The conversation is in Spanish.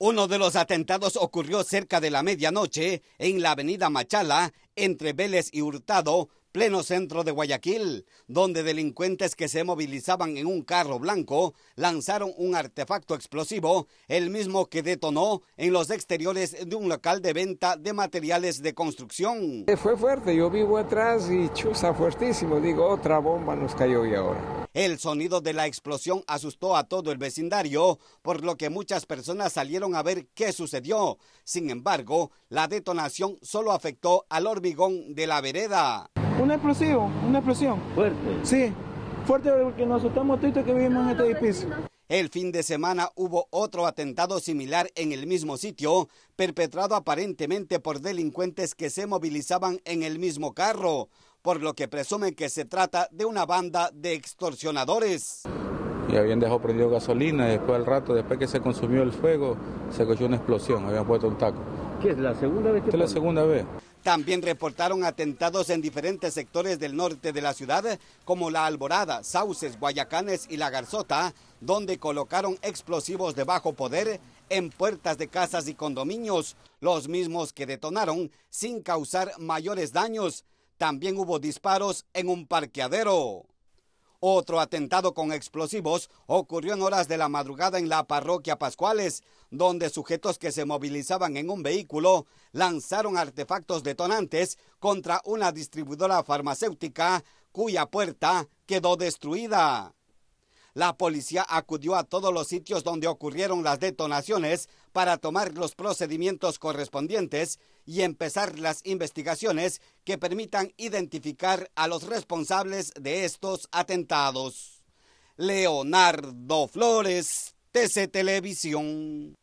Uno de los atentados ocurrió cerca de la medianoche en la avenida Machala, entre Vélez y Hurtado, pleno centro de Guayaquil, donde delincuentes que se movilizaban en un carro blanco lanzaron un artefacto explosivo, el mismo que detonó en los exteriores de un local de venta de materiales de construcción. Eh, fue fuerte, yo vivo atrás y chusa fuertísimo, digo, otra bomba nos cayó y ahora. El sonido de la explosión asustó a todo el vecindario, por lo que muchas personas salieron a ver qué sucedió. Sin embargo, la detonación solo afectó al hormigón de la vereda. Un explosivo, una explosión. Fuerte. Sí, fuerte porque nos asustamos todos que vivimos en este edificio. El fin de semana hubo otro atentado similar en el mismo sitio, perpetrado aparentemente por delincuentes que se movilizaban en el mismo carro, por lo que presumen que se trata de una banda de extorsionadores. Y habían dejado prendido gasolina y después al rato, después que se consumió el fuego, se escuchó una explosión, habían puesto un taco. ¿Qué es la segunda vez Es la segunda vez. También reportaron atentados en diferentes sectores del norte de la ciudad, como La Alborada, Sauces, Guayacanes y La Garzota, donde colocaron explosivos de bajo poder en puertas de casas y condominios, los mismos que detonaron sin causar mayores daños. También hubo disparos en un parqueadero. Otro atentado con explosivos ocurrió en horas de la madrugada en la parroquia Pascuales, donde sujetos que se movilizaban en un vehículo lanzaron artefactos detonantes contra una distribuidora farmacéutica cuya puerta quedó destruida. La policía acudió a todos los sitios donde ocurrieron las detonaciones para tomar los procedimientos correspondientes y empezar las investigaciones que permitan identificar a los responsables de estos atentados. Leonardo Flores, TC Televisión.